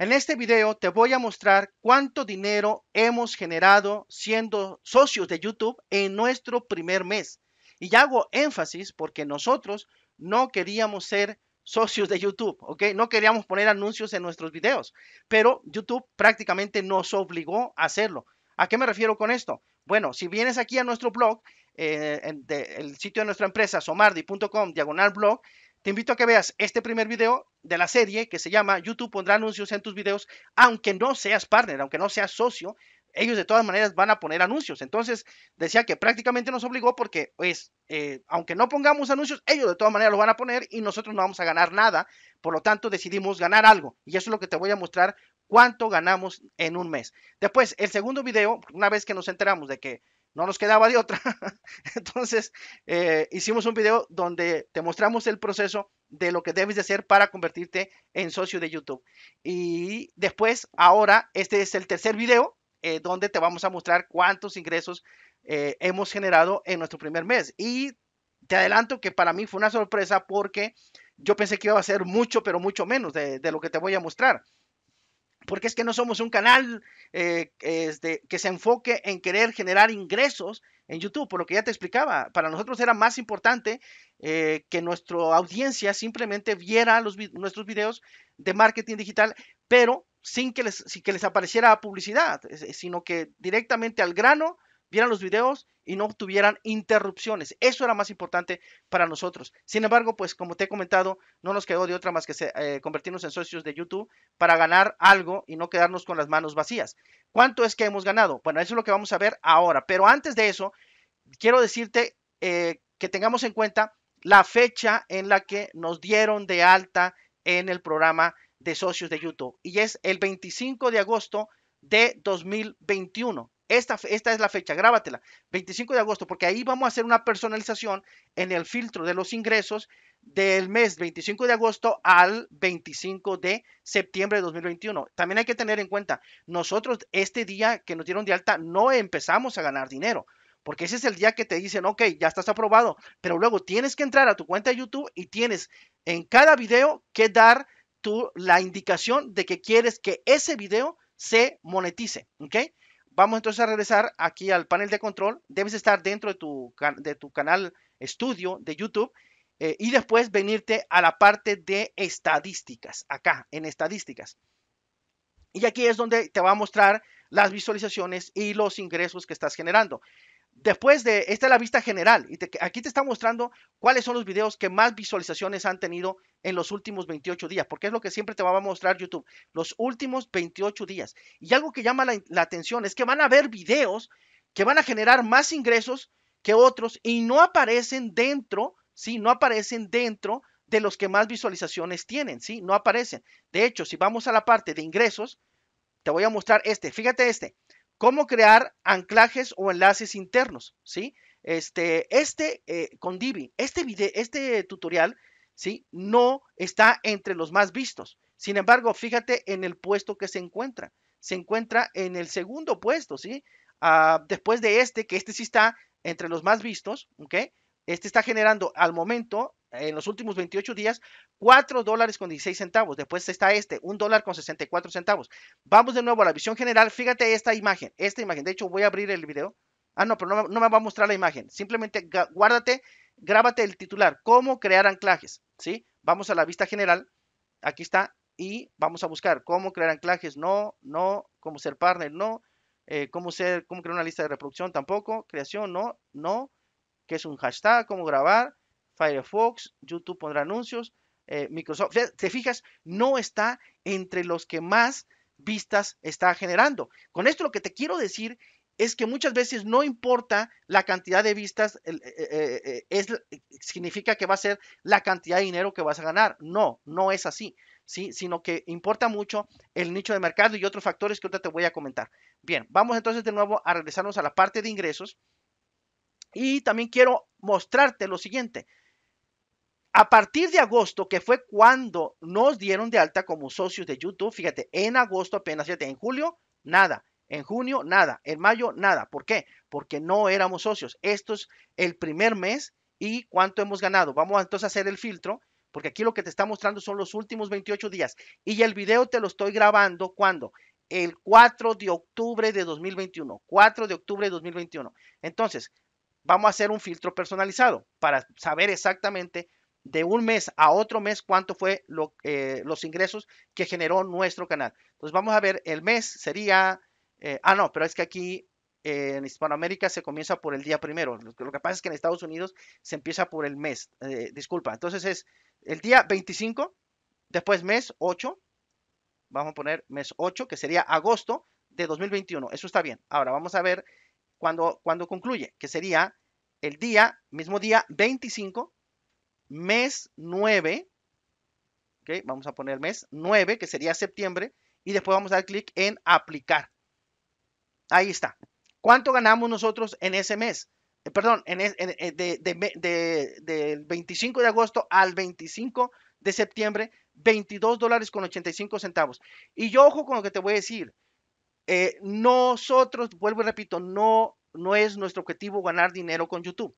En este video te voy a mostrar cuánto dinero hemos generado siendo socios de YouTube en nuestro primer mes. Y ya hago énfasis porque nosotros no queríamos ser socios de YouTube, ¿ok? No queríamos poner anuncios en nuestros videos, pero YouTube prácticamente nos obligó a hacerlo. ¿A qué me refiero con esto? Bueno, si vienes aquí a nuestro blog, eh, el sitio de nuestra empresa, somardi.com, diagonal blog, te invito a que veas este primer video de la serie que se llama YouTube pondrá anuncios en tus videos, aunque no seas partner, aunque no seas socio, ellos de todas maneras van a poner anuncios. Entonces, decía que prácticamente nos obligó porque, es pues, eh, aunque no pongamos anuncios, ellos de todas maneras lo van a poner y nosotros no vamos a ganar nada. Por lo tanto, decidimos ganar algo. Y eso es lo que te voy a mostrar cuánto ganamos en un mes. Después, el segundo video, una vez que nos enteramos de que no nos quedaba de otra. Entonces, eh, hicimos un video donde te mostramos el proceso de lo que debes de hacer para convertirte en socio de YouTube. Y después, ahora, este es el tercer video eh, donde te vamos a mostrar cuántos ingresos eh, hemos generado en nuestro primer mes. Y te adelanto que para mí fue una sorpresa porque yo pensé que iba a ser mucho, pero mucho menos de lo que te voy a mostrar porque es que no somos un canal eh, este, que se enfoque en querer generar ingresos en YouTube, por lo que ya te explicaba. Para nosotros era más importante eh, que nuestra audiencia simplemente viera los, nuestros videos de marketing digital, pero sin que les, sin que les apareciera publicidad, sino que directamente al grano vieran los videos y no tuvieran interrupciones. Eso era más importante para nosotros. Sin embargo, pues como te he comentado, no nos quedó de otra más que eh, convertirnos en socios de YouTube para ganar algo y no quedarnos con las manos vacías. ¿Cuánto es que hemos ganado? Bueno, eso es lo que vamos a ver ahora. Pero antes de eso, quiero decirte eh, que tengamos en cuenta la fecha en la que nos dieron de alta en el programa de socios de YouTube y es el 25 de agosto de 2021. Esta, es la fecha, grábatela, 25 de agosto, porque ahí vamos a hacer una personalización en el filtro de los ingresos del mes 25 de agosto al 25 de septiembre de 2021. También hay que tener en cuenta, nosotros este día que nos dieron de alta no empezamos a ganar dinero, porque ese es el día que te dicen, ok, ya estás aprobado, pero luego tienes que entrar a tu cuenta de YouTube y tienes en cada video que dar tú la indicación de que quieres que ese video se monetice, ¿ok? Vamos entonces a regresar aquí al panel de control. Debes estar dentro de tu, de tu canal estudio de YouTube eh, y después venirte a la parte de estadísticas, acá en estadísticas. Y aquí es donde te va a mostrar las visualizaciones y los ingresos que estás generando. Después de, esta es la vista general, y aquí te está mostrando cuáles son los videos que más visualizaciones han tenido en los últimos 28 días, porque es lo que siempre te va a mostrar YouTube, los últimos 28 días. Y algo que llama la, la atención es que van a haber videos que van a generar más ingresos que otros y no aparecen dentro, ¿sí? No aparecen dentro de los que más visualizaciones tienen, ¿sí? No aparecen. De hecho, si vamos a la parte de ingresos, te voy a mostrar este, fíjate este, cómo crear anclajes o enlaces internos, ¿sí? Este, este eh, con Divi, este, video, este tutorial, ¿sí? No está entre los más vistos. Sin embargo, fíjate en el puesto que se encuentra. Se encuentra en el segundo puesto, ¿sí? Ah, después de este, que este sí está entre los más vistos, ¿ok? Este está generando al momento en los últimos 28 días 4 dólares con 16 centavos. Después está este, 1 dólar con 64 centavos. Vamos de nuevo a la visión general. Fíjate esta imagen, esta imagen. De hecho, voy a abrir el video. Ah, no, pero no, me va a mostrar la imagen. Simplemente guárdate, grábate el titular. ¿Cómo crear anclajes? ¿Sí? Vamos a la vista general. Aquí está. Y vamos a buscar cómo crear anclajes. No, no. Cómo ser partner. No. Eh, cómo, ser, cómo crear una lista de reproducción. Tampoco. Creación. No, no. ¿Qué es un hashtag? ¿Cómo grabar? Firefox, YouTube pondrá anuncios, eh, Microsoft. Te fijas, no está entre los que más vistas está generando. Con esto lo que te quiero decir es que muchas veces no importa la cantidad de vistas, eh, eh, significa que va a ser la cantidad de dinero que vas a ganar. No, no es así, sino que importa mucho el nicho de mercado y otros factores que ahorita te voy a comentar. Bien, vamos entonces de nuevo a regresarnos a la parte de ingresos. Y también quiero mostrarte lo siguiente. A partir de agosto, que fue cuando nos dieron de alta como socios de YouTube, fíjate, en agosto apenas, fíjate, en julio, nada. En junio, nada. En mayo, nada. ¿Por qué? Porque no éramos socios. Esto es el primer mes y cuánto hemos ganado. Vamos entonces a hacer el filtro, porque aquí lo que te está mostrando son los últimos 28 días. Y el video te lo estoy grabando cuando? El 4 de octubre de 2021. 4 de octubre de 2021. Entonces, vamos a hacer un filtro personalizado para saber exactamente de un mes a otro mes cuánto fue eh, los ingresos que generó nuestro canal. Entonces vamos a ver, el mes sería, eh, ah no, pero es que aquí eh, en Hispanoamérica se comienza por el día primero. Lo, lo, que pasa es que en Estados Unidos se empieza por el mes, disculpa. Entonces es el día 25, después mes 8, vamos a poner mes 8, que sería agosto de 2021. Eso está bien. Ahora vamos a ver cuando, cuando concluye, que sería el día, mismo día 25 mes 9, okay, vamos a poner mes 9, que sería septiembre, y después vamos a dar clic en aplicar. Ahí está. ¿Cuánto ganamos nosotros en ese mes? Eh, perdón, en, de, del 25 de agosto al 25 de septiembre, $22.85, dólares con centavos. Y yo ojo con lo que te voy a decir. Eh, nosotros, vuelvo y repito, no, no es nuestro objetivo ganar dinero con YouTube.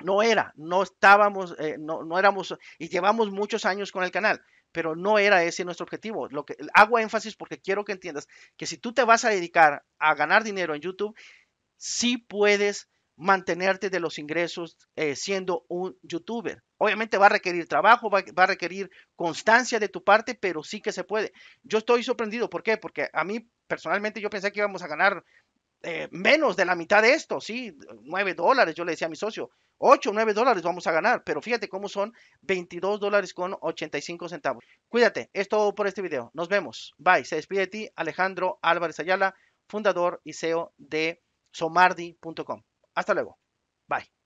No era, no estábamos, eh, no, éramos, y llevamos muchos años con el canal, pero no era ese nuestro objetivo. Lo que, hago énfasis porque quiero que entiendas que si tú te vas a dedicar a ganar dinero en YouTube, sí puedes mantenerte de los ingresos eh, siendo un youtuber. Obviamente va a requerir trabajo, va, a requerir constancia de tu parte, pero sí que se puede. Yo estoy sorprendido, ¿por qué? Porque a mí personalmente yo pensé que íbamos a ganar eh, menos de la mitad de esto, sí, 9 dólares, yo le decía a mi socio, 8 o 9 dólares vamos a ganar, pero fíjate cómo son 22 dólares con 85 centavos. Cuídate, es todo por este video. Nos vemos. Bye. Se despide de ti Alejandro Álvarez Ayala, fundador y CEO de somardi.com. Hasta luego. Bye.